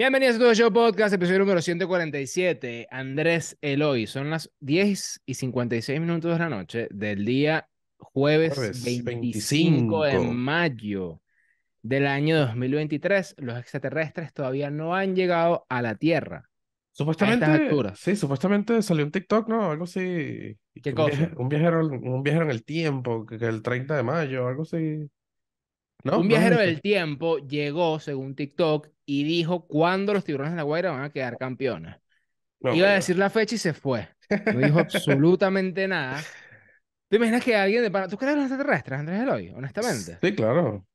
Bienvenidos a todo Show Podcast, episodio número 147. Andrés Eloy, son las 10 y 56 minutos de la noche del día jueves, 25, de mayo del año 2023. Los extraterrestres todavía no han llegado a la Tierra. Supuestamente, sí, supuestamente salió un TikTok, ¿no? Algo así. ¿Qué un, cosa? un, viajero, un viajero en el tiempo, que, que el 30 de mayo, algo así un viajero del tiempo llegó, según TikTok, y dijo cuándo los tiburones de la Guaira van a quedar campeones. Iba a decir la fecha y se fue. No dijo absolutamente nada. ¿Te imaginas que alguien de ¿Tú crees en los extraterrestres, Andrés Eloy? Honestamente. Sí, claro.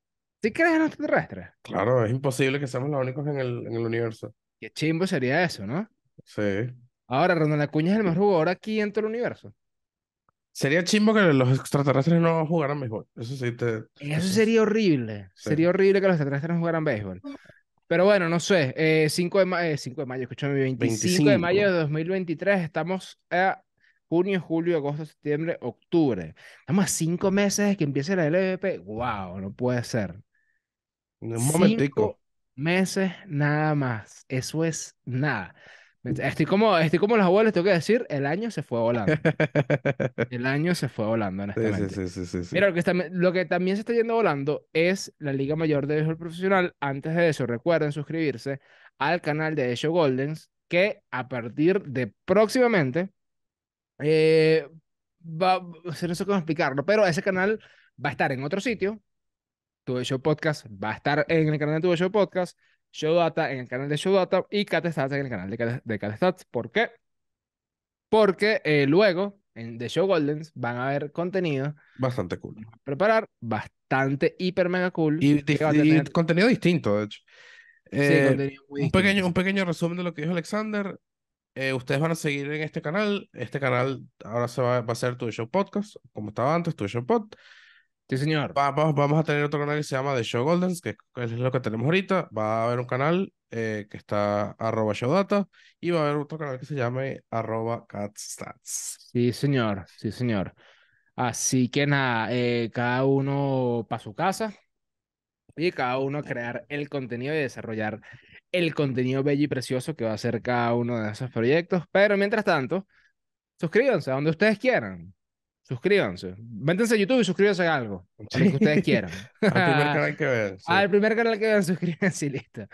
¿Sí crees en los extraterrestres? Claro, es imposible que seamos los únicos en el, universo. Qué chimbo sería eso, ¿no? Sí. Ahora, Ronald Acuña es el mejor jugador aquí en todo el universo. Sería chimbo que los extraterrestres no jugaran béisbol. Eso sí te... Eso sería horrible. Sería horrible que los extraterrestres no jugaran béisbol. Pero bueno, no sé. Eh, 5 de, eh, de mayo, escúchame, 25, de mayo de 2023. Estamos a junio, julio, agosto, septiembre, octubre. Estamos a cinco meses de que empiece la LVP. ¡Wow! No puede ser. Un momentico. Cinco meses nada más. Eso es nada. Estoy como, estoy como los abuelos, tengo que decir, el año se fue volando. el año se fue volando, Mira, lo que, también se está yendo volando es la Liga Mayor de Béisbol Profesional. Antes de eso, recuerden suscribirse al canal de Show Goldens, que a partir de próximamente, eh, va, no sé cómo explicarlo, pero ese canal va a estar en otro sitio. Tu Show Podcast va a estar en el canal de Tu Show Podcast Showdata en el canal de Showdata y Catestats en el canal de, Catestats. ¿Por qué? Porque eh, luego en The Show Goldens van a haber contenido. Bastante cool. preparar bastante hiper mega cool. Y, contenido distinto, de hecho. Eh, un, Pequeño, un pequeño resumen de lo que dijo Alexander. Eh, ustedes van a seguir en este canal. Este canal ahora se va, a ser Tu Show Podcast, como estaba antes, Tu Show Pod. Sí, señor. Vamos, a tener otro canal que se llama The Show Goldens, que es lo que tenemos ahorita. Va a haber un canal eh, que está arroba showdata y va a haber otro canal que se llame arroba catstats. Sí, señor. Sí, señor. Así que nada, eh, cada uno para su casa y cada uno a crear el contenido y desarrollar el contenido bello y precioso que va a ser cada uno de esos proyectos. Pero mientras tanto, suscríbanse a donde ustedes quieran suscríbanse. Métanse a YouTube y suscríbanse a algo, a lo que ustedes quieran. Al primer canal que vean. Al primer canal que vean, suscríbanse y listo.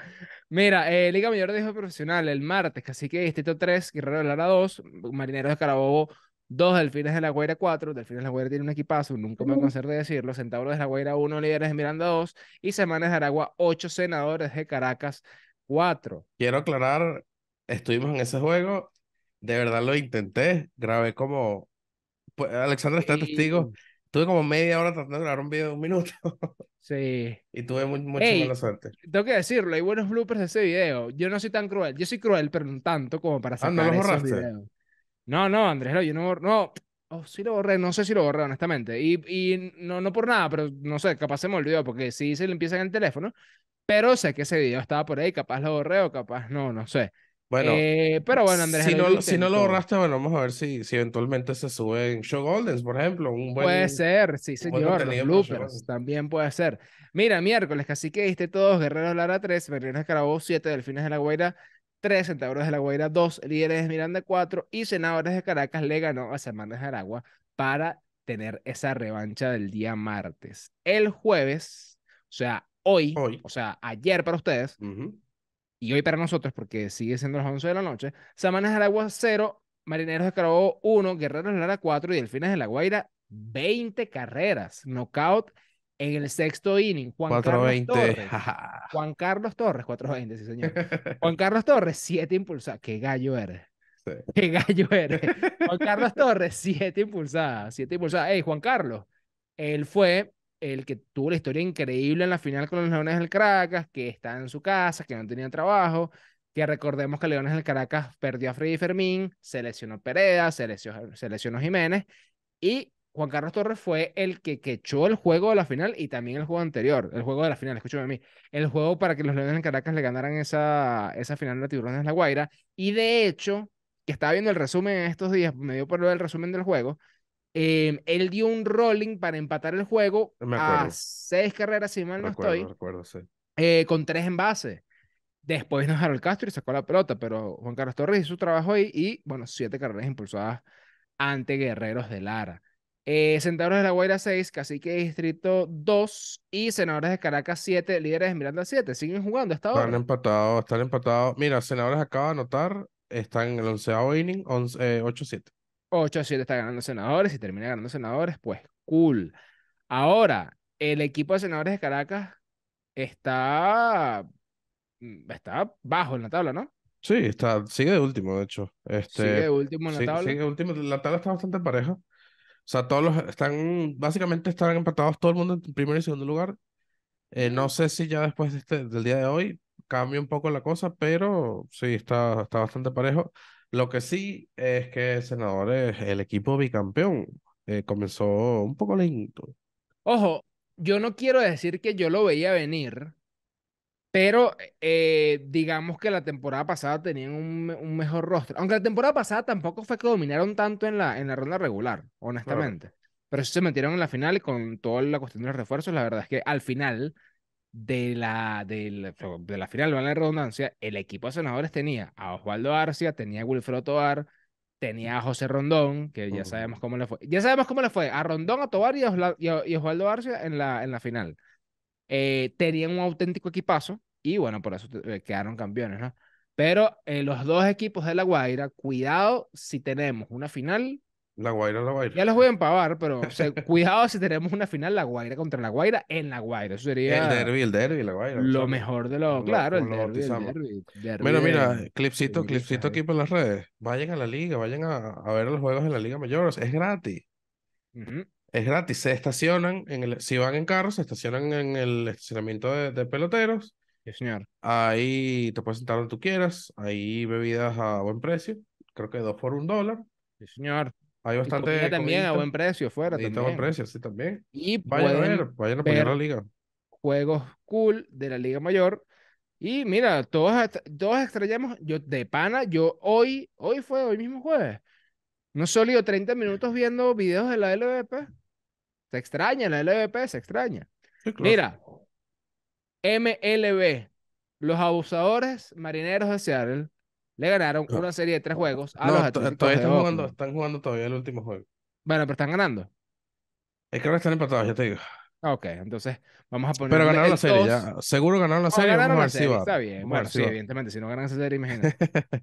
Mira, eh, Liga Mayor de Hijo Profesional el martes, Cacique que Distrito 3, Guerrero de Lara 2, Marineros de Carabobo 2, Delfines de la Guaira 4, Delfines de la Guaira tiene un equipazo, nunca me acuerdo uh. de decirlo, Centauros de la Guaira 1, Líderes de Miranda 2 y Semanas de Aragua 8, Senadores de Caracas 4. Quiero aclarar, estuvimos en ese juego, de verdad lo intenté, grabé como pues, Alexandra está testigo. Tuve como media hora tratando de grabar un video de un minuto. Sí. Y tuve muy, mucha mala suerte. Tengo que decirlo, hay buenos bloopers de ese video. Yo no soy tan cruel. Yo soy cruel, pero no tanto como para ah, sacar ¿no No, no, Andrés, no, yo no, no. Oh, sí lo borré, no sé si lo borré, honestamente. Y, y no, no por nada, pero no sé, capaz se me olvidó, porque sí se le empieza en el teléfono. Pero sé que ese video estaba por ahí, capaz lo borré o capaz no, no sé. Bueno, eh, pero bueno, Andrés. Si, no, lo borraste, bueno, vamos a ver si, si eventualmente se sube en Show Goldens, por ejemplo. Un buen, puede ser, sí, señor. también puede ser. Mira, miércoles, casi que diste todos: Guerreros Lara 3, Meriones Carabobo 7, Delfines de la Guaira 3, Centauros de la Guaira 2, Líderes de Miranda 4 y Senadores de Caracas le ganó a Semanas de Aragua para tener esa revancha del día martes. El jueves, o sea, hoy, o sea, ayer para ustedes y hoy para nosotros, porque sigue siendo las 11 de la noche, Samanas del Agua 0, Marineros de Carabobo 1, Guerreros de Lara 4 y Delfines de la Guaira 20 carreras, knockout en el sexto inning. Juan Carlos Torres. Juan Carlos Torres, 420, sí señor. Juan Carlos Torres, 7 impulsadas. Qué gallo eres. Sí. Qué gallo eres. Juan Carlos Torres, 7 impulsadas, 7 impulsadas. Ey, Juan Carlos, él fue el que tuvo la historia increíble en la final con los Leones del Caracas, que está en su casa, que no tenía trabajo, que recordemos que Leones del Caracas perdió a Freddy Fermín, se lesionó Pereda, se lesionó, Jiménez, y Juan Carlos Torres fue el que, quechó el juego de la final y también el juego anterior, el juego de la final, escúchame a mí, el juego para que los Leones del Caracas le ganaran esa, esa final a Tiburones La Guaira, y de hecho, que estaba viendo el resumen estos días, me dio por ver el resumen del juego, Em, él dio un rolling para empatar el juego a seis carreras, si mal no estoy, recuerdo, sí. Eh, con tres base. Después nos el Castro y sacó la pelota, pero Juan Carlos Torres hizo su trabajo ahí y, bueno, siete carreras impulsadas ante Guerreros de Lara. Eh, de la Guaira 6, Cacique Distrito 2 y Senadores de Caracas 7, líderes de Miranda 7. Siguen jugando hasta Están empatados, están empatados. Mira, Senadores acaba de anotar, están en el onceavo inning, 8-7. Eh, 8 7 está ganando senadores. y termina ganando senadores, pues cool. Ahora, el equipo de senadores de Caracas está, mm, está bajo en la tabla, ¿no? Sí, está, sigue de último, de hecho. Este, sigue de último en la sí, tabla. Sigue último. La tabla está bastante pareja. O sea, todos los están, básicamente están empatados todo el mundo en primer y segundo lugar. Eh, no sé si ya después este, del día de hoy cambia un poco la cosa, pero sí, está, está bastante parejo. Lo que sí es que, senadores, el equipo bicampeón eh, comenzó un poco lento. Ojo, yo no quiero decir que yo lo veía venir, pero eh, digamos que la temporada pasada tenían un, mejor rostro. Aunque la temporada pasada tampoco fue que dominaron tanto en la, en la ronda regular, honestamente. Pero se metieron en la final y con toda la cuestión de los refuerzos, la verdad es que al final de la, de de la final, vale la redundancia, el equipo de senadores tenía a Osvaldo Arcia, tenía a Wilfredo Tobar, tenía a José Rondón, que ya sabemos cómo le fue. Ya sabemos cómo le fue, a Rondón, a Tobar y a, Oswaldo Osvaldo Arcia en la, en la final. Eh, tenían un auténtico equipazo y bueno, por eso eh, quedaron campeones, ¿no? Pero eh, los dos equipos de La Guaira, cuidado si tenemos una final la Guaira, La Guaira. Ya los voy a empavar, pero cuidado si tenemos una final La Guaira contra La Guaira en La Guaira. Eso sería. El derby, el derby, La Guaira. Lo mejor de lo. claro, el, lo derby, el, derby, Bueno, mira, clipsito, clipsito aquí por las redes. Vayan a la liga, vayan a, ver los juegos en la Liga Mayor. es gratis. Es gratis. Se estacionan, en el, si van en carro, se estacionan en el estacionamiento de, peloteros. Sí, señor. Ahí te puedes sentar donde tú quieras. Ahí bebidas a buen precio. Creo que dos por un dólar. Sí, señor. Hay bastante. también a buen precio, fuera. También. A buen precio, sí, también. Y vayan a ver, la liga. Juegos cool de la Liga Mayor. Y mira, todos, todos extrañamos, yo de pana, yo hoy, hoy fue, hoy mismo jueves, no yo 30 minutos viendo videos de la LVP. Se extraña la LVP, se extraña. Mira, MLB, los abusadores marineros de Seattle le ganaron una serie de tres juegos a no, los están jugando, están jugando todavía el último juego. Bueno, pero están ganando. Es que ahora están empatados, ya te digo. Ok, entonces vamos a poner. Pero ganaron la serie, ya. Seguro ganaron la serie. Ganaron la serie, está bien. Bueno, sí, evidentemente, si no ganan esa serie, imagínate.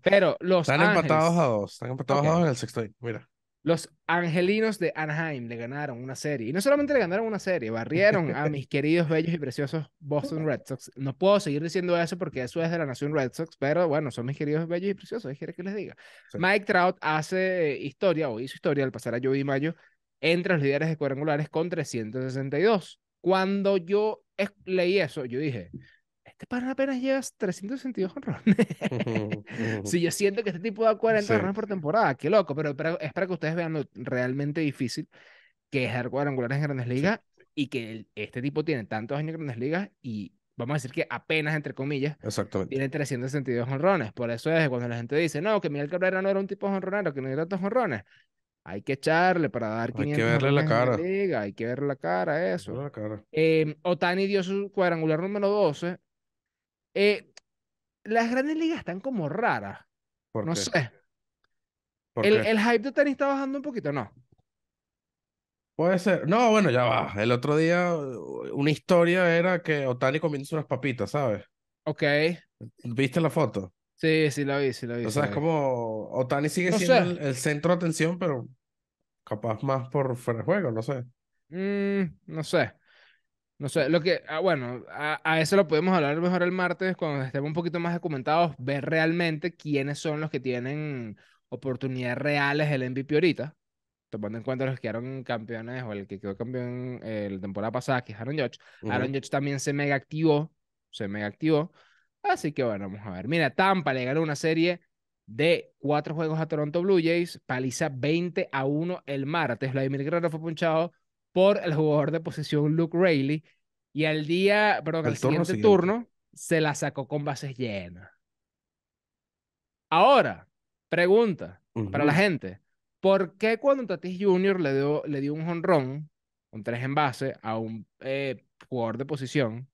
Pero los. Están empatados a dos. Están empatados a dos en el sexto. Mira. Los angelinos de Anaheim le ganaron una serie. Y no solamente le ganaron una serie, barrieron a mis queridos, bellos y preciosos Boston Red Sox. No puedo seguir diciendo eso porque eso es de la nación Red Sox, pero bueno, son mis queridos, bellos y preciosos. ¿Qué que les diga? Mike Trout hace historia, o hizo historia al pasar a Joey Mayo, entre los líderes de cuadrangulares con 362. Cuando yo leí eso, yo dije, te paran apenas llevas 362 jonrones. si yo siento que este tipo da 40 jonrones por temporada, qué loco, pero es para que ustedes vean lo realmente difícil que es dar cuadrangulares en Grandes Ligas y que este tipo tiene tantos años en Grandes Ligas y vamos a decir que apenas, entre comillas, tiene 362 honrones. Por eso es cuando la gente dice, no, que Miguel Cabrera no era un tipo honronero, que no era tantos honrones. Hay que echarle para dar 500 Hay que verle la cara. Hay que verle la cara a eso. Em, Otani dio su cuadrangular número 12 eh, las grandes ligas están como raras. no sé. el, hype de tenis está bajando un poquito, ¿no? Puede ser. No, bueno, ya va. El otro día uh, una historia era que Otani comió unas papitas, ¿sabes? Ok. ¿Viste la foto? Sí, sí la vi, sí la vi. O sea, es como Otani sigue siendo el, centro de atención, pero capaz más por fuera de juego, no sé. Mm, no sé. No sé, lo que, ah, bueno, a, eso lo podemos hablar mejor el martes cuando estemos un poquito más documentados, ver realmente quiénes son los que tienen oportunidades reales el MVP ahorita, tomando en cuenta los que quedaron campeones o el que quedó campeón el eh, la temporada pasada, que es Aaron Judge. Aaron Judge también se mega activó, se mega activó. Así que bueno, vamos a ver. Mira, Tampa le ganó una serie de cuatro juegos a Toronto Blue Jays, paliza 20 a 1 el martes. Vladimir Guerrero fue punchado por el jugador de posición Luke Rayleigh y al día, perdón, al siguiente, turno se la sacó con bases llenas. Ahora, pregunta para la gente. ¿Por qué cuando Tatis Jr. le dio, le dio un honrón con tres base a un eh, jugador de posición?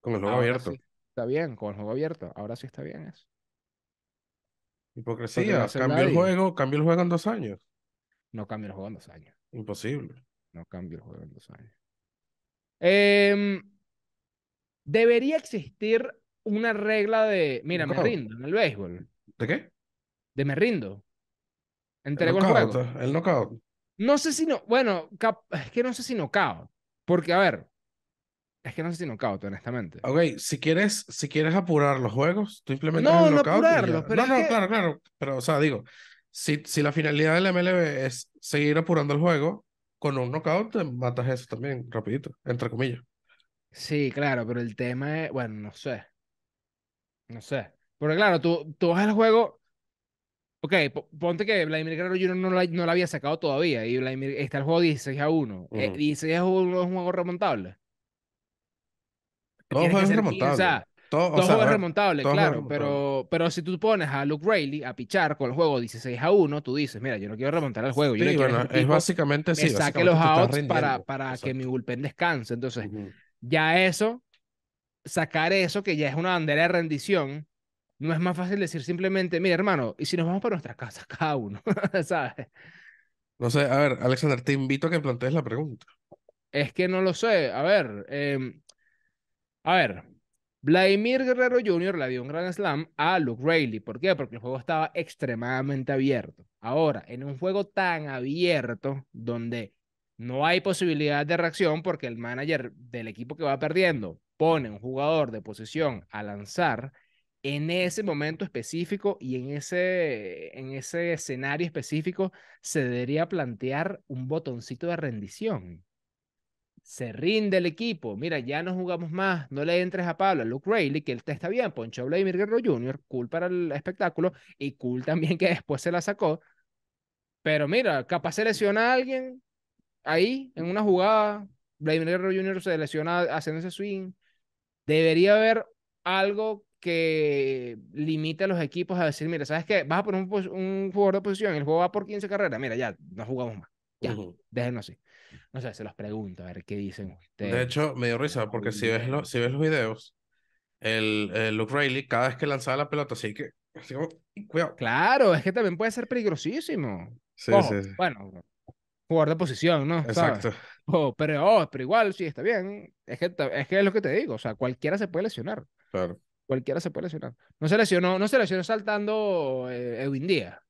Con el juego abierto. está bien, con el juego abierto. Ahora sí está bien eso. Hipocresía. Cambió el juego, cambió el juego en dos años. No cambió el juego en dos años. Imposible. No cambio el juego en los años. Em, debería existir una regla de, mira, me rindo en el béisbol. ¿De qué? De me rindo. Entrego el, juego. El knockout. No sé si no, bueno, es que no sé si knockout. Porque, a ver, es que no sé si cao honestamente. Ok, si quieres, si quieres apurar los juegos, tú implementas no, el knockout. No, no, claro, claro. Pero, o sea, digo, si, si la finalidad del MLB es seguir apurando el juego, con un knockout te matas eso también, rapidito, entre comillas. Sí, claro, pero el tema es, bueno, no sé. No sé. Porque claro, tú, vas al juego. Ok, ponte que Vladimir Guerrero Jr. no lo no la había sacado todavía. Y Vladimir, está el juego 16 a 1. Y 16 a 1 es un juego remontable. Todo es remontable. o sea, todo, es remontable, claro, pero, pero si tú pones a Luke Rayleigh a pichar con el juego 16 a 1, tú dices, mira, yo no quiero remontar el juego. Yo es básicamente sí. saque los outs para, para que mi bullpen descanse. Entonces, ya eso, sacar eso, que ya es una bandera de rendición, no es más fácil decir simplemente, mira, hermano, y si nos vamos para nuestras casas cada uno, ¿sabes? No sé, a ver, Alexander, te invito a que plantees la pregunta. Es que no lo sé, a ver, em, a ver, Vladimir Guerrero Jr. le dio un gran slam a Luke Rayleigh. ¿Por qué? Porque el juego estaba extremadamente abierto. Ahora, en un juego tan abierto, donde no hay posibilidad de reacción porque el manager del equipo que va perdiendo pone un jugador de posición a lanzar, en ese momento específico y en ese, en ese escenario específico se debería plantear un botoncito de rendición se rinde el equipo, mira, ya no jugamos más, no le entres a Pablo, a Luke Rayleigh, que él está bien, poncho Vladimir Guerrero Jr., cool para el espectáculo, y cool también que después se la sacó, pero mira, capaz se lesiona a alguien ahí, en una jugada, Vladimir Guerrero Jr. se lesiona haciendo ese swing, debería haber algo que limite a los equipos a decir, mira, ¿sabes qué? Vas a poner un, jugador de posición, el juego va por 15 carreras, mira, ya, no jugamos más, ya, déjenos déjenlo así. No sé, se los pregunto a ver qué dicen ustedes. De hecho, me dio risa porque si ves, lo, si ves los videos, el, Luke Rayleigh, cada vez que lanzaba la pelota, así que. cuidado. Claro, es que también puede ser peligrosísimo. Sí, sí, Bueno, jugador de posición, ¿no? Exacto. pero, oh, pero igual, sí, está bien. Es que, es lo que te digo, o sea, cualquiera se puede lesionar. Claro. Cualquiera se puede lesionar. No se lesionó, no se lesionó saltando eh, Edwin día,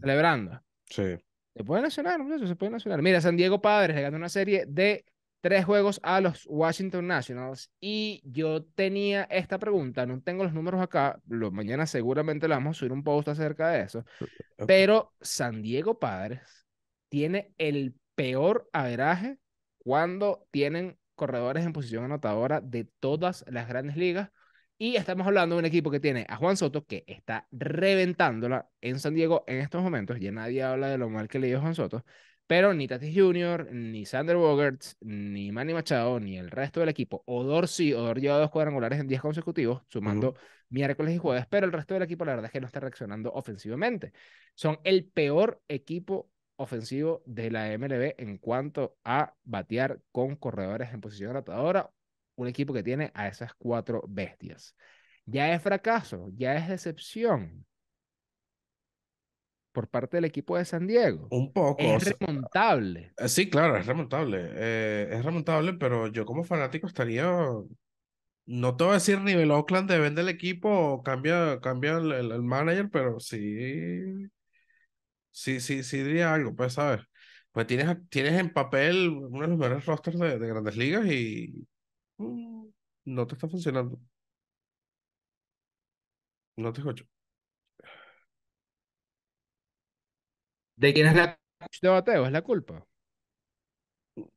celebrando. Sí. Se puede nacionar, se puede nacionalizar. Mira, San Diego Padres le ganó una serie de tres juegos a los Washington Nationals. Y yo tenía esta pregunta, no tengo los números acá, mañana seguramente le vamos a subir un post acerca de eso. Pero San Diego Padres tiene el peor averaje cuando tienen corredores en posición anotadora de todas las grandes ligas y estamos hablando de un equipo que tiene a Juan Soto, que está reventándola en San Diego en estos momentos. Ya nadie habla de lo mal que le dio Juan Soto. Pero ni Tatis Jr., ni Sander Bogarts, ni Manny Machado, ni el resto del equipo. Odor sí, Odor lleva dos cuadrangulares en 10 consecutivos, sumando miércoles y jueves, pero el resto del equipo la verdad es que no está reaccionando ofensivamente. Son el peor equipo ofensivo de la MLB en cuanto a batear con corredores en posición atadora un equipo que tiene a esas cuatro bestias. Ya es fracaso, ya es decepción por parte del equipo de San Diego. Un poco. Es remontable. Eh, sí, claro, es remontable. Eh, es remontable, pero yo como fanático estaría no te voy a decir nivel Oakland de vender el equipo o cambia, cambia el, el, manager, pero sí, sí, sí, sí diría algo, pues, ¿sabes? Pues tienes, tienes en papel uno de los mejores rosters de, de grandes ligas y, Mm. No te está funcionando. No te escucho. ¿De quién es la... de bateo es la culpa.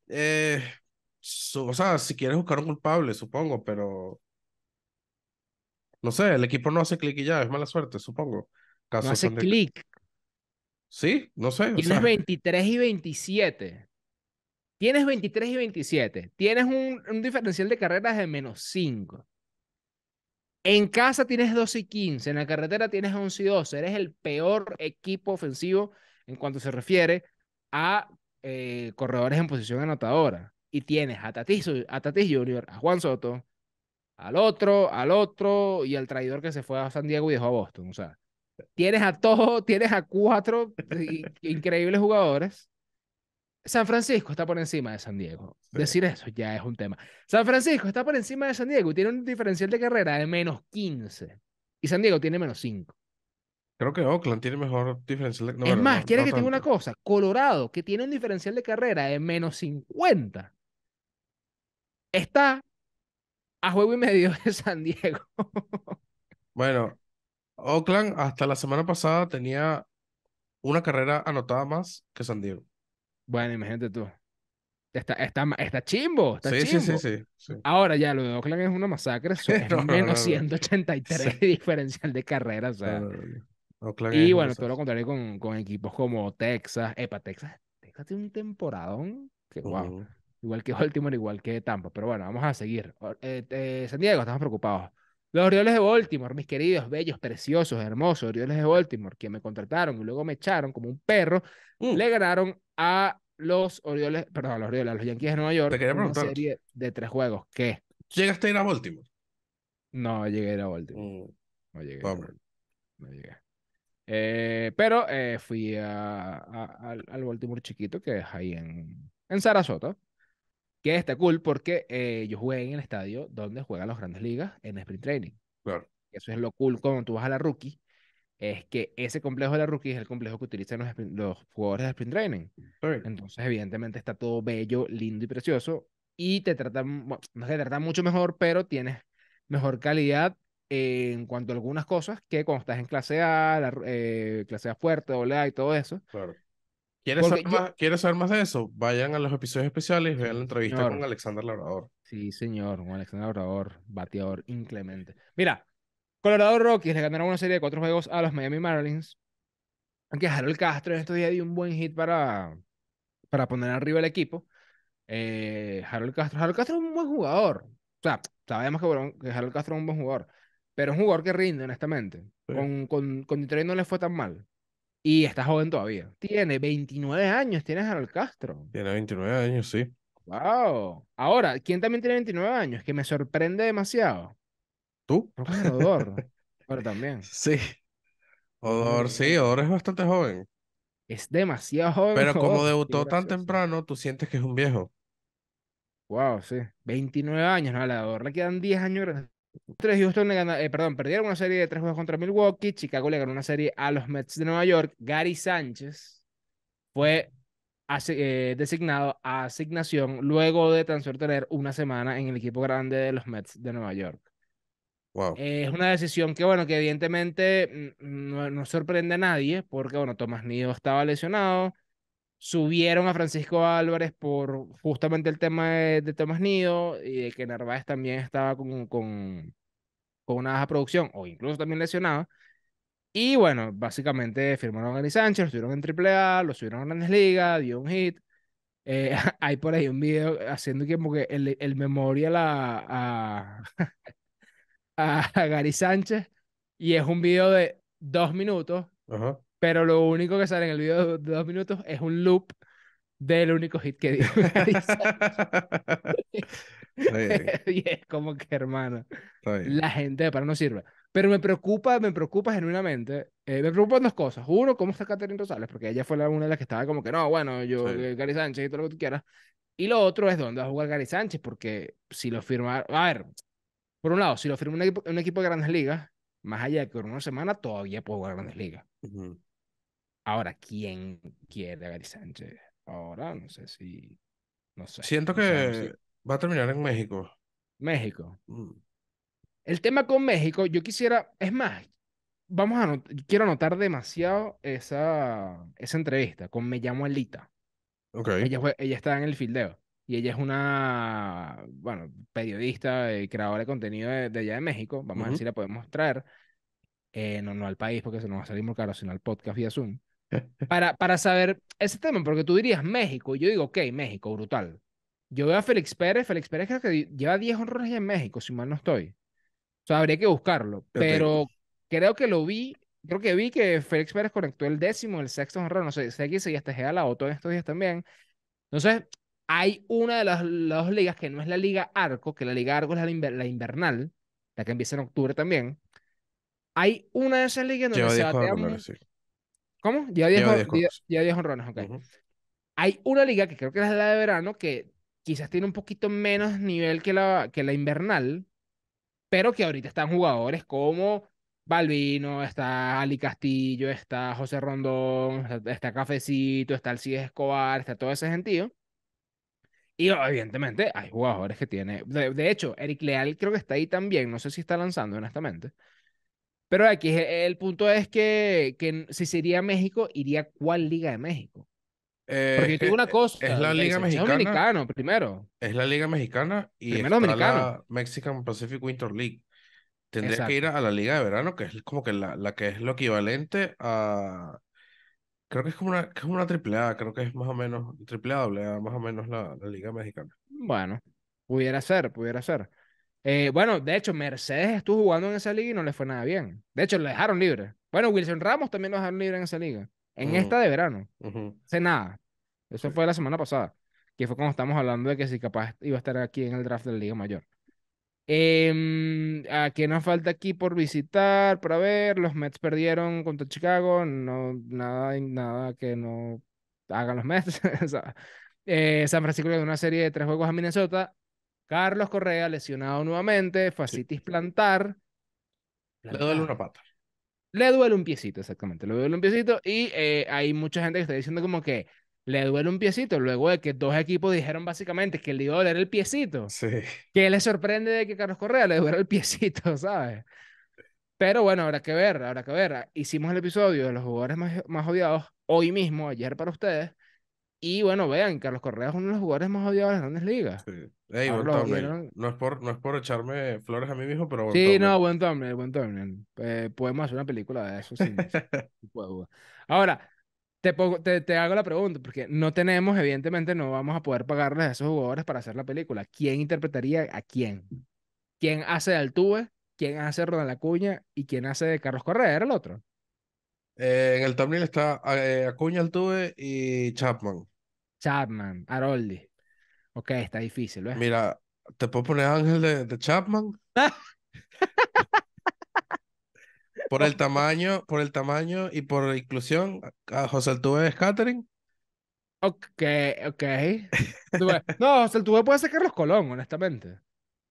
Eh, o sea, si quieres buscar un culpable, supongo, pero no sé, el equipo no hace clic y ya, es mala suerte, supongo. No hace clic. Sí, no sé, Y los 23 y 27. Tienes 23 y 27. Tienes un, diferencial de carreras de menos 5. En casa tienes 12 y 15. En la carretera tienes 11 y 12. Eres el peor equipo ofensivo en cuanto se refiere a eh, corredores en posición anotadora. Y tienes a Tatis, a Tatis Jr., a Juan Soto, al otro, al otro y al traidor que se fue a San Diego y dejó a Boston. O sea, tienes a todos, tienes a cuatro eh, increíbles jugadores San Francisco está por encima de San Diego. Decir eso ya es un tema. San Francisco está por encima de San Diego y tiene un diferencial de carrera de menos 15. Y San Diego tiene menos 5. Creo que Oakland tiene mejor diferencial de es más, quiere que te tenga una cosa. Colorado, que tiene un diferencial de carrera de menos 50, está a juego y medio de San Diego. bueno, Oakland hasta la semana pasada tenía una carrera anotada más que San Diego. Bueno, imagínate tú. Está, está, chimbo, sí, Sí, sí, sí, Ahora ya, lo de Oakland es una masacre, menos 183 diferencial de carrera, y bueno, todo lo contrario con, equipos como Texas, epa, Texas, Texas tiene un temporadón que Igual que Baltimore, igual que Tampa, pero bueno, vamos a seguir. Eh, eh, San Diego, estamos preocupados. Los Orioles de Baltimore, mis queridos, bellos, preciosos, hermosos Orioles de Baltimore, que me contrataron y luego me echaron como un perro, mm. le ganaron a los Orioles, perdón, a los Orioles, a los Yankees de Nueva York, una serie de tres juegos. ¿Qué? ¿Llegaste a ir a Baltimore? No, llegué a ir a Baltimore. Mm. No llegué. No llegué. Eh, pero eh, fui al Baltimore chiquito, que es ahí en, en Sarasota que está cool porque eh, yo jugué en el estadio donde juegan las grandes ligas en sprint training. Claro. Eso es lo cool cuando tú vas a la rookie, es que ese complejo de la rookie es el complejo que utilizan los, jugadores de sprint training. Entonces, evidentemente, está todo bello, lindo y precioso. Y te tratan, mucho mejor, pero tienes mejor calidad en cuanto a algunas cosas que cuando estás en clase A, eh, clase A fuerte, doble A y todo eso. Claro. ¿Quieres, saber, más, de eso? Vayan a los episodios especiales y vean la entrevista con Alexander Labrador. Sí, señor, con Alexander Labrador, bateador inclemente. Mira, Colorado Rockies le ganaron una serie de cuatro juegos a los Miami Marlins. Aunque Harold Castro en estos días dio un buen hit para, para poner arriba el equipo. Eh, Harold Castro, Harold Castro es un buen jugador. O sea, sabemos que, Harold Castro es un buen jugador, pero es un jugador que rinde, honestamente. Con, con, con Detroit no le fue tan mal. Y está joven todavía. Tiene 29 años, tienes a Castro. Tiene 29 años, sí. Wow. Ahora, ¿quién también tiene 29 años? Que me sorprende demasiado. ¿Tú? Odor. pero también. Sí. Odor, sí, Odor es bastante joven. Es demasiado joven. Pero como debutó tan temprano, tú sientes que es un viejo. Wow, sí. 29 años, no, a la Odor le quedan 10 años eh, perdón, perdieron una serie de tres juegos contra Milwaukee. Chicago le ganó una serie a los Mets de Nueva York. Gary Sánchez fue eh, designado a asignación luego de tan una semana en el equipo grande de los Mets de Nueva York. Wow. es una decisión que, bueno, que evidentemente mm, mm, no, no sorprende a nadie, porque, bueno, Tomás Nido estaba lesionado, subieron a Francisco Álvarez por justamente el tema de, Tomás Nido y de que Narváez también estaba con, con, con una baja producción o incluso también lesionado. Y bueno, básicamente firmaron a Gary Sánchez, lo subieron en AAA, lo subieron a Grandes Ligas, dio un hit. Eh, hay por ahí un video haciendo que el, el memorial a, a, a, Gary Sánchez y es un video de dos minutos Ajá pero lo único que sale en el video de dos minutos es un loop del único hit que dio. y es como que, hermano, la gente para no sirve. Pero me preocupa, me preocupa genuinamente. Eh, me preocupan dos cosas. Uno, cómo está Catherine Rosales, porque ella fue la, una de las que estaba como que no, bueno, yo, eh, Gary Sánchez y todo lo que tú quieras. Y lo otro es dónde va a jugar Gary Sánchez, porque si lo firma. A ver, por un lado, si lo firma un equipo, de grandes ligas, más allá de que por una semana, todavía puede jugar grandes ligas. Ahora, ¿quién quiere a Gary Sánchez? Ahora, no sé si. No sé. Siento que va a terminar en México. México. Mm. El tema con México, yo quisiera. Es más, vamos a quiero anotar demasiado esa, esa entrevista con Me llamo Elita. Okay. Ella, fue, ella está en el fildeo y ella es una, bueno, periodista, y creadora de contenido de, allá de México. Vamos a ver si la podemos traer, eh, no, no al país porque se nos va a salir muy caro, sino al podcast vía Zoom para, para saber ese tema, porque tú dirías México, y yo digo, ok, México, brutal. Yo veo a Félix Pérez, Félix Pérez que lleva 10 honores en México, si mal no estoy. O sea, habría que buscarlo, pero creo que lo vi, creo que vi que Félix Pérez conectó el décimo, el sexto honor, no sé, sé que se ya la o todos estos días también. Entonces, hay una de las, dos ligas que no es la Liga Arco, que la Liga Arco es la, invernal, la que empieza en octubre también. Hay una de esas ligas donde se batea, ¿Cómo? Ya 10 honrones, ok. Hay una liga que creo que es la de verano que quizás tiene un poquito menos nivel que la, que la invernal, pero que ahorita están jugadores como Balvino, está Ali Castillo, está José Rondón, está, Cafecito, está Alcides Escobar, está todo ese gentío. Y evidentemente hay jugadores que tiene. De, de, hecho, Eric Leal creo que está ahí también. No sé si está lanzando, honestamente. Pero aquí e, el punto es que, que si sería México, iría cuál Liga de México. Porque yo tengo una eh, eh, cosa. Es la Liga Mexicana. primero. Es la Liga Mexicana y está la Mexican Pacific Winter League. Tendría que ir a, la Liga de Verano, que es como que la, la que es lo equivalente a. Creo que es como una, una triple A, creo que es más o menos, triple A, más o menos la Liga Mexicana. Bueno, pudiera ser, pudiera ser. Eh, bueno, de hecho, Mercedes estuvo jugando en esa liga y no le fue nada bien. De hecho, lo dejaron libre. Bueno, Wilson Ramos también lo dejaron libre en esa liga. En esta de verano. Uh nada. Eso fue la semana pasada. Que fue cuando estamos hablando de que si capaz iba a estar aquí en el draft de la Liga Mayor. Em, ¿A qué nos falta aquí por visitar, para ver? Los Mets perdieron contra Chicago. No, nada, nada que no hagan los Mets. Eh, San Francisco le una serie de tres juegos a Minnesota. Carlos Correa lesionado nuevamente, fascitis plantar. Le duele una pata. Le duele un piecito, exactamente. Le duele un piecito y eh, hay mucha gente que está diciendo como que le duele un piecito luego de que dos equipos dijeron básicamente que le iba a doler el piecito. Sí. Que le sorprende de que Carlos Correa le duele el piecito, ¿sabes? Pero bueno, habrá que ver, habrá que ver. Hicimos el episodio de los jugadores más, más odiados hoy mismo, ayer para ustedes. Y bueno, vean, Carlos Correa es uno de los jugadores más odiados de las grandes ligas. Ah, no, es por, no es por echarme flores a mí mismo, pero bueno Sí, no, buen thumbnail, buen eh, podemos hacer una película de eso. Sin, Ahora, te, te, te, hago la pregunta, porque no tenemos, evidentemente, no vamos a poder pagarles a esos jugadores para hacer la película. ¿Quién interpretaría a quién? ¿Quién hace de Altuve? ¿Quién hace de Ronald Acuña? ¿Y quién hace de Carlos Correa? Era el otro. Eh, en el thumbnail está eh, Acuña, Altuve y Chapman. Chapman, Aroldi. Ok, está difícil, ¿ves? Mira, te puedo poner Ángel de, Chapman. por el tamaño, por el tamaño y por la inclusión, a José Altuve es Catering. Ok, ok. no, José Altuve puede ser Carlos Colón, honestamente.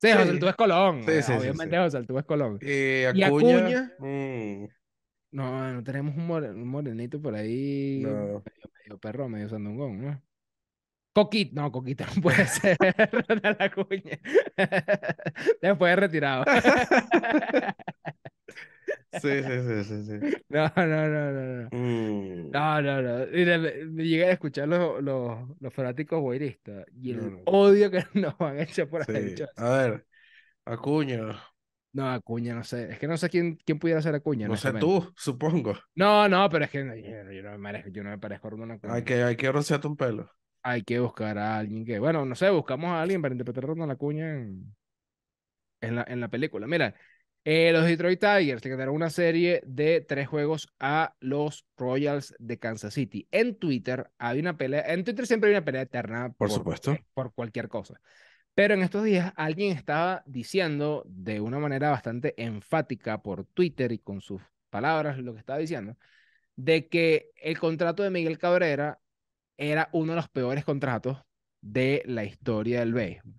Sí, José Altuve es Colón. Sí, sí, obviamente José Altuve es Colón. Y Acuña. Mm. No, no tenemos un, morenito por ahí. medio perro, medio sandungón, ¿no? Coquita, no, Coquita no puede ser la cuña. Después he retirado. Sí, sí, sí, sí, No, no, no, no, no. Mm. No, no, no. a escuchar los, los, los fanáticos güeristas y el odio que nos han hecho por ahí. A ver, Acuña. No, Acuña, no sé. Es que no sé quién, quién pudiera ser Acuña. No sé tú, supongo. No, no, pero es que yo, no, me, parezco, yo no me parezco a Hay que, hay que rociarte un pelo hay que buscar a alguien que, bueno, no sé, buscamos a alguien para interpretar a Ronald Acuña en, en, la, en la película. Mira, eh, los Detroit Tigers le ganaron una serie de tres juegos a los Royals de Kansas City. En Twitter hay una pelea, en Twitter siempre hay una pelea eterna. Por, supuesto. por cualquier cosa. Pero en estos días alguien estaba diciendo de una manera bastante enfática por Twitter y con sus palabras lo que estaba diciendo, de que el contrato de Miguel Cabrera era uno de los peores contratos de la historia del béisbol.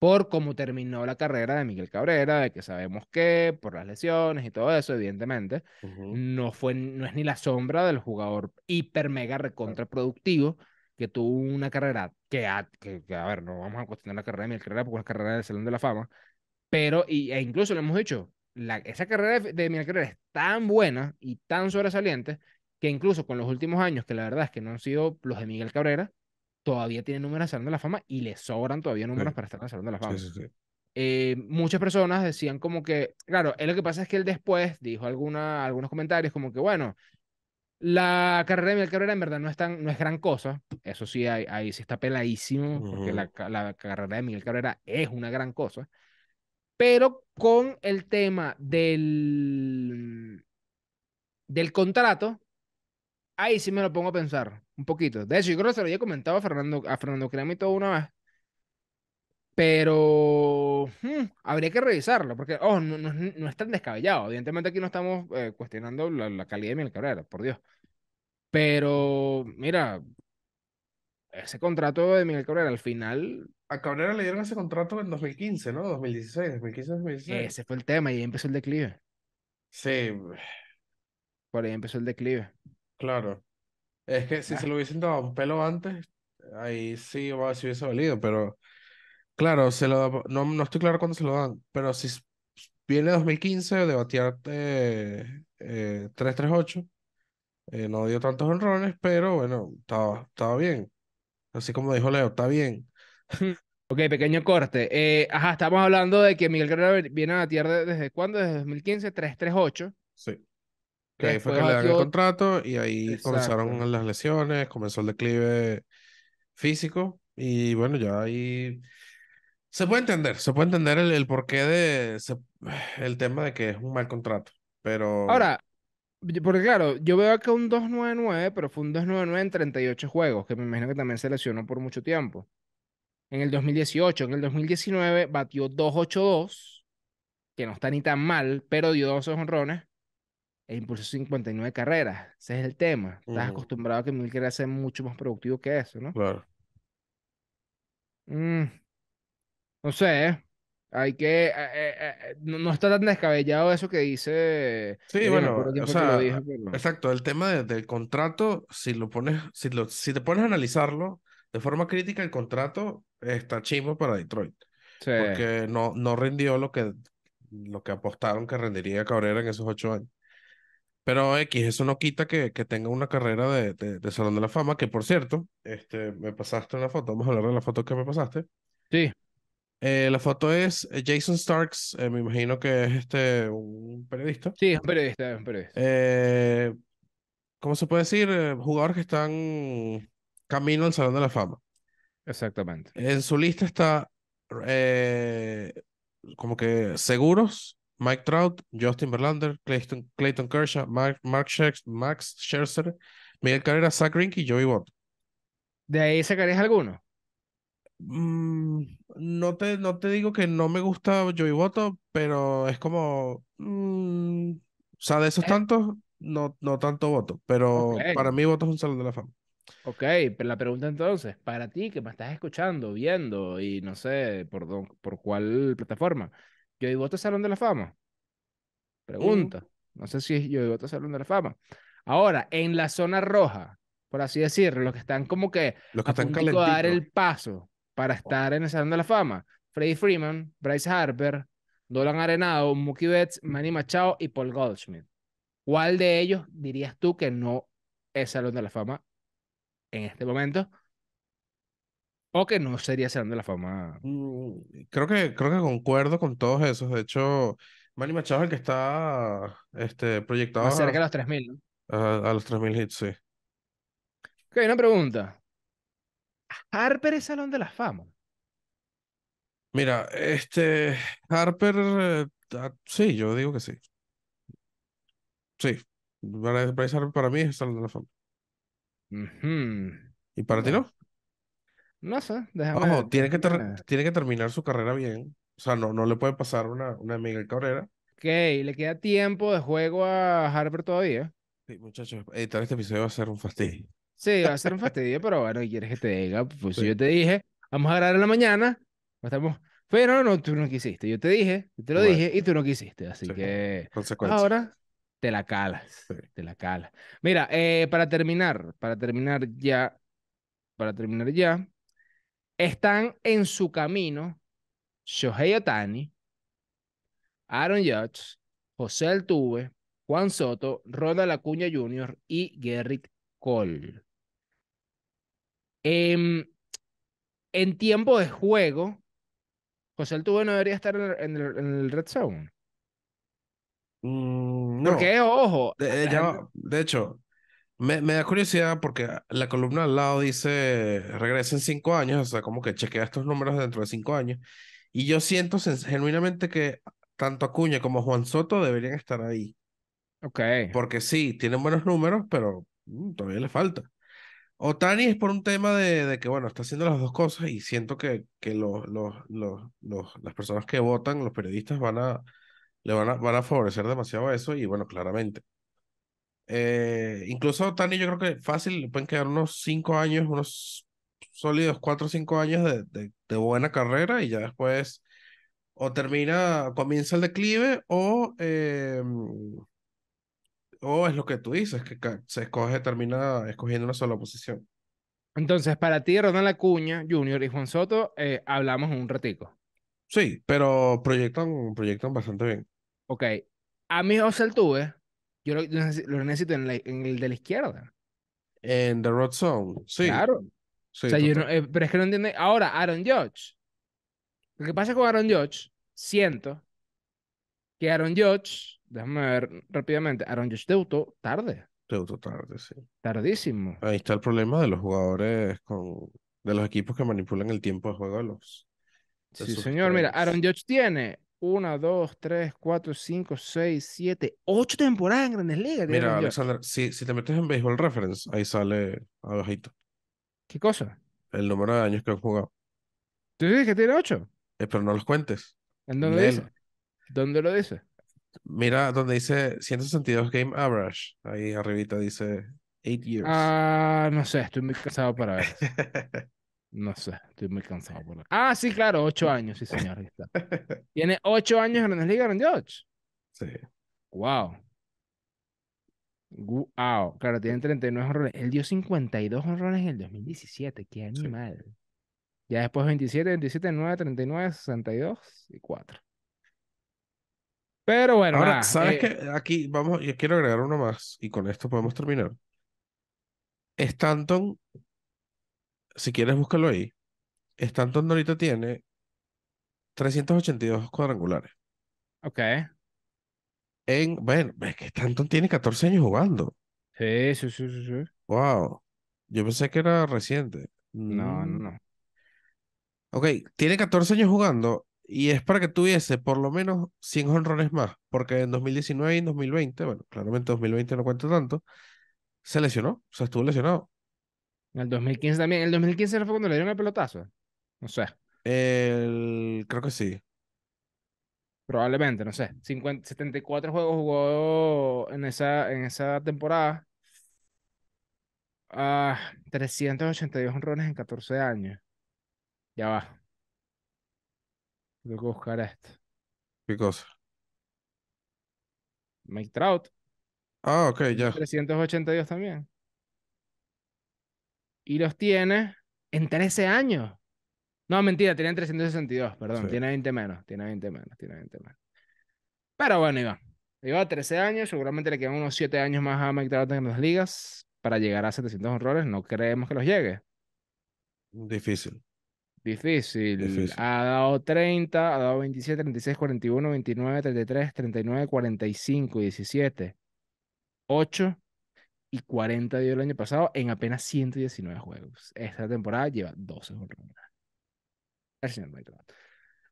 Por cómo terminó la carrera de Miguel Cabrera, de que sabemos que por las lesiones y todo eso, evidentemente, no, fue, no es ni la sombra del jugador hiper mega recontraproductivo que tuvo una carrera ah, que, a, ver, no vamos a cuestionar la carrera de Miguel Cabrera porque es la carrera del Salón de la Fama, pero, y, e incluso lo hemos dicho, la, esa carrera de Miguel Cabrera es tan buena y tan sobresaliente que incluso con los últimos años, que la verdad es que no han sido los de Miguel Cabrera, todavía tiene números al Salón de la Fama y le sobran todavía números para estar en Salón de la Fama. Eh, muchas personas decían como que, claro, lo que pasa es que él después dijo alguna, algunos comentarios como que, bueno, la carrera de Miguel Cabrera en verdad no es, tan, no es gran cosa, eso sí, ahí, sí está peladísimo, porque la, la carrera de Miguel Cabrera es una gran cosa, pero con el tema del, del contrato, ahí sí me lo pongo a pensar un poquito. De hecho, yo creo que se lo había comentado a Fernando, a Fernando una vez. Pero hmm, habría que revisarlo, porque oh, no, no, no, es tan descabellado. Evidentemente aquí no estamos eh, cuestionando la, calidad de Miguel Cabrera, por Dios. Pero mira, ese contrato de Miguel Cabrera al final... A Cabrera le dieron ese contrato en 2015, ¿no? 2016, 2015, 2016. Ese fue el tema y ahí empezó el declive. Sí. Por ahí empezó el declive. Claro. Es que si se lo hubiesen dado un pelo antes, ahí sí hubiese valido, pero claro, se lo, no, no estoy claro cuándo se lo dan, pero si viene 2015 de batear eh, 338, eh, no dio tantos honrones, pero bueno, estaba, estaba bien. Así como dijo Leo, está bien. Ok, pequeño corte. Eh, ajá, estamos hablando de que Miguel Guerrero viene a batear desde cuándo, desde 2015, 338. Sí ahí fue que le dan el contrato y ahí comenzaron las lesiones, comenzó el declive físico y bueno, ya ahí se puede entender, se puede entender el, porqué de el tema de que es un mal contrato, pero... Ahora, porque claro, yo veo que un 299, pero fue un 299 en 38 juegos, que me imagino que también se lesionó por mucho tiempo. En el 2018, en el 2019 batió 282, que no está ni tan mal, pero dio dos honrones e impulsó 59 carreras. Ese es el tema. Estás acostumbrado a que Milker ser mucho más productivo que eso, ¿no? Claro. Mm, no sé. Hay que. Eh, eh, eh, no, está tan descabellado eso que dice. Sí, bueno. O sea, Exacto. El tema del contrato, si lo pones, si, si te pones a analizarlo de forma crítica, el contrato está chimo para Detroit. Porque no, no rindió lo que, lo que apostaron que rendiría Cabrera en esos ocho años. Pero X, eso no quita que, que tenga una carrera de, de, Salón de la Fama, que por cierto, este, me pasaste una foto, vamos a hablar de la foto que me pasaste. Sí. Eh, la foto es eh, Jason Starks, eh, me imagino que es este, un periodista. Sí, es un periodista, periodista. ¿Cómo se puede decir? Jugadores que están camino al Salón de la Fama. Exactamente. En su lista está como que seguros, Mike Trout, Justin Verlander, Clayton, Clayton Kershaw, Mark, Mark Max Scherzer, Miguel Carrera, Zach Rink y Joey Votto. ¿De ahí sacarías alguno? Mm, no, te, no te digo que no me gusta Joey Voto, pero es como... Mm, o sea, de esos eh. tantos, no, no tanto voto, pero para mí voto es un salón de la fama. Ok, pero la pregunta entonces, para ti que me estás escuchando, viendo y no sé por, por cuál plataforma, digo es este Salón de la Fama. Pregunta. No sé si es otro este Salón de la Fama. Ahora, en la zona roja, por así decirlo, los que están como que, los que a están punto de dar el paso para oh. estar en el Salón de la Fama, Freddie Freeman, Bryce Harper, Dolan Arenado, Mookie Betts, Manny Machado y Paul Goldschmidt. ¿Cuál de ellos dirías tú que no es Salón de la Fama en este momento o que no sería Salón de la Fama. Mm, creo que, creo que concuerdo con todos esos. De hecho, Manny Machado es el que está este, proyectado. Más cerca de los 3.000, ¿no? A, los 3.000 hits, sí. Ok, una pregunta. ¿Harper es Salón de la Fama? Mira, este. Harper. Eh, ah, sí, yo digo que sí. Sí. para mí es Salón de la Fama. ¿Y para ti no? No sé, déjame. Ojo, tiene que, tiene que terminar su carrera bien. O sea, no, no le puede pasar una, una Miguel Cabrera. Ok, le queda tiempo de juego a Harper todavía. Sí, muchachos, editar este episodio va a ser un fastidio. Sí, va a ser un fastidio, pero bueno, quieres que te diga? Pues yo te dije, vamos a grabar en la mañana, pues estamos... Pero no, tú no quisiste, yo te dije, te lo dije y tú no quisiste, así que ahora te la calas, te la calas. Mira, eh, para terminar, para terminar ya, para terminar ya, están en su camino Shohei Otani, Aaron Judge, José Altuve, Juan Soto, Ronald Acuña Jr. y Gerrit Cole. Em, en tiempo de juego, José Altuve no debería estar en el, Red Zone. Mm, no. Porque, ojo. de eh, hecho, me, da curiosidad porque la columna al lado dice regresen cinco años, o sea, como que chequea estos números dentro de cinco años. Y yo siento genuinamente que tanto Acuña como Juan Soto deberían estar ahí. Ok. Porque sí, tienen buenos números, pero mm, todavía le falta. O Tani es por un tema de, que, bueno, está haciendo las dos cosas y siento que, que los, los, las personas que votan, los periodistas, van a, le van a, van a favorecer demasiado eso y, bueno, claramente. Eh, incluso Tani, yo creo que fácil, pueden quedar unos cinco años, unos sólidos cuatro o cinco años de, buena carrera y ya después o termina, comienza el declive o, em, o es lo que tú dices, que se escoge, termina escogiendo una sola posición. Entonces, para ti, Ronald Acuña, Junior y Juan Soto, eh, hablamos un ratico. Sí, pero proyectan, bastante bien. Ok. A mí, José Altuve, yo lo, necesito en, la, en, el de la izquierda. En The Road Zone, sí. Claro. Eh, pero es que no entiende. Ahora, Aaron Judge. Lo que pasa con Aaron Judge, siento que Aaron Judge, déjame ver rápidamente, Aaron Judge debutó tarde. Debutó tarde, sí. Tardísimo. Ahí está el problema de los jugadores con, de los equipos que manipulan el tiempo de juego de los. sí, señor. Mira, Aaron Judge tiene una, dos, tres, cuatro, cinco, seis, siete, ocho temporadas en Grandes Ligas. Mira, Alexander, si, te metes en Baseball Reference, ahí sale abajito. ¿Qué cosa? El número de años que han jugado. ¿Tú dices que tiene ocho? Eh, pero no los cuentes. ¿En dónde dice? ¿Dónde lo dice? Mira, donde dice 162 Game Average. Ahí arribita dice 8 years. Ah, no sé, estoy muy cansado para ver. No sé, estoy muy cansado por la... Ah, sí, claro, ocho años, sí, señor. está. Tiene ocho años en la Liga Grand Judge. Sí. Wow. Wow. Claro, tiene 39 honrones. Él dio 52 honrones en el 2017. Qué animal. Ya después 27, 27, 9, 39, 62 y 4. Pero bueno. Ahora, ¿sabes eh, qué? Aquí vamos, yo quiero agregar uno más y con esto podemos terminar. Stanton si quieres búscalo ahí, Stanton ahorita tiene 382 cuadrangulares. Ok. En, bueno, es que Stanton tiene 14 años jugando. Sí, sí, sí, sí. Wow. Yo pensé que era reciente. No, no, mm. no. Ok, tiene 14 años jugando y es para que tuviese por lo menos 100 honrones más, porque en 2019 y en 2020, bueno, claramente 2020 no cuento tanto, se lesionó, o sea, estuvo lesionado. En el 2015 también. En el 2015 fue cuando le dieron el pelotazo. No sé. Creo que sí. Probablemente, no sé. 74 juegos jugó en esa, en esa temporada. 382 ah, honrones en 14 años. Ya va. Tengo que buscar esto. ¿Qué cosa? Mike Trout. Ah, ok, ya. 382 también y los tiene en 13 años. No, mentira, tiene 362, perdón, tiene 20 menos, tiene 20 menos, tiene 20 menos. Pero bueno, iba a 13 años, seguramente le quedan unos 7 años más a Mike Trout en las ligas para llegar a 700 errores. no creemos que los llegue. Difícil. Difícil. Difícil. Ha dado 30, ha dado 27, 36, 41, 29, 33, 39, 45, 17, 8, y 40 dio el año pasado en apenas 119 juegos. Esta temporada lleva 12 horas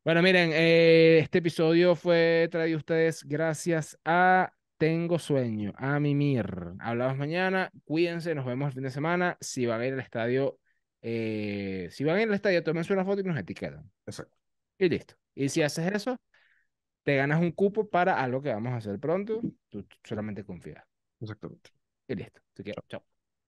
Bueno, miren, eh, este episodio fue traído a ustedes gracias a Tengo Sueño, a Mimir. Hablamos mañana, cuídense, nos vemos el fin de semana. Si van a ir al estadio, eh, si van a ir al estadio, su una foto y nos etiquetan. Y listo. Y si haces eso, te ganas un cupo para algo que vamos a hacer pronto. Tú solamente confías. Exactamente. Y listo. Te quiero. Chao.